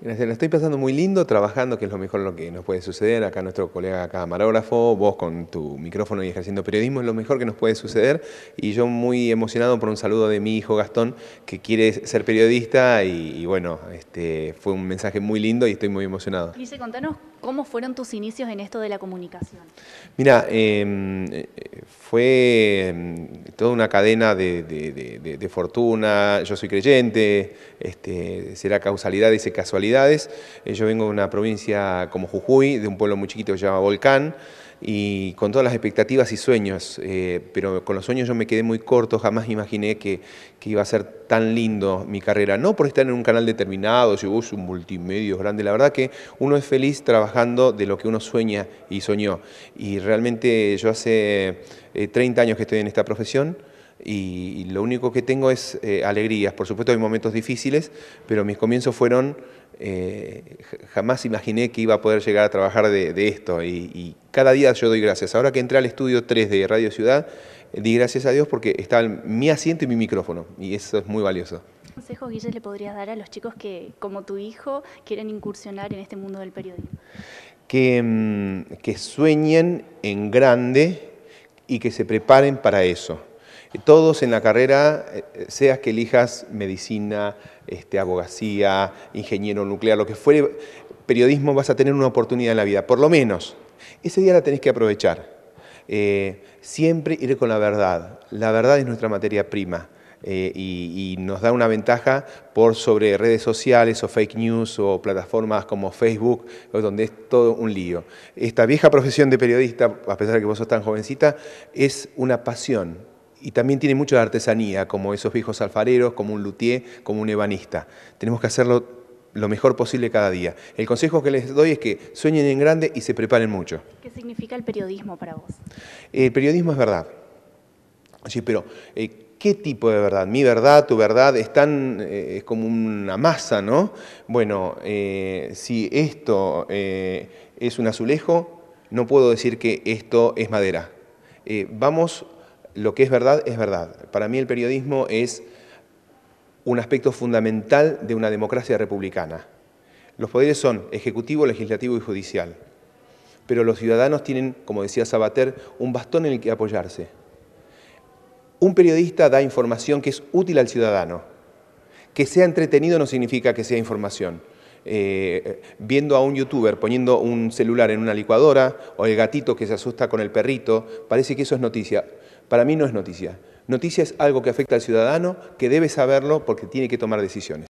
Gracias, la estoy pasando muy lindo trabajando, que es lo mejor lo que nos puede suceder. Acá nuestro colega camarógrafo, vos con tu micrófono y ejerciendo periodismo, es lo mejor que nos puede suceder. Y yo muy emocionado por un saludo de mi hijo Gastón, que quiere ser periodista y, bueno, este, fue un mensaje muy lindo y estoy muy emocionado. Dice, contanos cómo fueron tus inicios en esto de la comunicación. Mira, em, eh, fue em, toda una cadena de, fortuna, yo soy creyente, este, será causalidades y casualidades. Eh, yo vengo de una provincia como Jujuy, de un pueblo muy chiquito que se llama Volcán, y con todas las expectativas y sueños, eh, pero con los sueños yo me quedé muy corto, jamás imaginé que, que, iba a ser tan lindo mi carrera, no por estar en un canal determinado, si vos un multimedio grande, la verdad que uno es feliz trabajando de lo que uno sueña y soñó, y realmente yo hace 30 eh, años que estoy en esta profesión, y, lo único que tengo es eh, alegrías. Por supuesto hay momentos difíciles, pero mis comienzos fueron, eh, jamás imaginé que iba a poder llegar a trabajar de, esto y, cada día yo doy gracias. Ahora que entré al estudio 3 de Radio Ciudad, di gracias a Dios porque está mi asiento y mi micrófono y eso es muy valioso. ¿Qué consejos, Guille, le podrías dar a los chicos que, como tu hijo, quieren incursionar en este mundo del periodismo? que mm, sueñen en grande y que se preparen para eso todos en la carrera, eh, eh, seas que elijas medicina, este, abogacía, ingeniero nuclear, lo que fuere, periodismo, vas a tener una oportunidad en la vida, por lo menos. Ese día la tenés que aprovechar. Eh, siempre ir con la verdad. La verdad es nuestra materia prima. y, y, nos da una ventaja por sobre redes sociales o fake news o plataformas como Facebook, donde es todo un lío. Esta vieja profesión de periodista, a pesar de que vos sos tan jovencita, es una pasión, y también tiene mucho de artesanía, como esos viejos alfareros, como un luthier, como un ebanista. Tenemos que hacerlo lo mejor posible cada día. El consejo que les doy es que sueñen en grande y se preparen mucho. ¿Qué significa el periodismo para vos? El periodismo es verdad. Sí, pero eh, ¿qué tipo de verdad? Mi verdad, tu verdad, es, tan, eh, es como una masa, ¿no? Bueno, eh, si esto es un azulejo, no puedo decir que esto es madera. vamos lo que es verdad es verdad. Para mí el periodismo es un aspecto fundamental de una democracia republicana. Los poderes son ejecutivo, legislativo y judicial, pero los ciudadanos tienen, como decía Sabater, un bastón en el que apoyarse. Un periodista da información que es útil al ciudadano. Que sea entretenido no significa que sea información. Eh, viendo a un youtuber poniendo un celular en una licuadora o el gatito que se asusta con el perrito, parece que eso es noticia. Para mí no es noticia. Noticia es algo que afecta al ciudadano, que debe saberlo porque tiene que tomar decisiones.